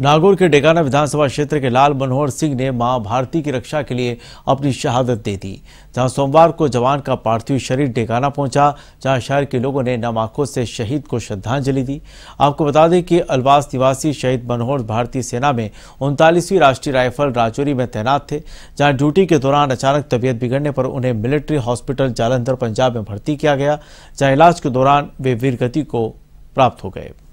नागौर के डेगाना विधानसभा क्षेत्र के लाल मनोहर सिंह ने मां भारती की रक्षा के लिए अपनी शहादत दे दी जहां सोमवार को जवान का पार्थिव शरीर डेगाना पहुंचा जहां शहर के लोगों ने नम आंखों से शहीद को श्रद्धांजलि दी आपको बता दें कि अलवास निवासी शहीद मनोहर भारतीय सेना में उनतालीसवीं राष्ट्रीय राइफल राजौरी में तैनात थे जहाँ ड्यूटी के दौरान अचानक तबीयत बिगड़ने पर उन्हें मिलिट्री हॉस्पिटल जालंधर पंजाब में भर्ती किया गया जहाँ इलाज के दौरान वे वीरगति को प्राप्त हो गए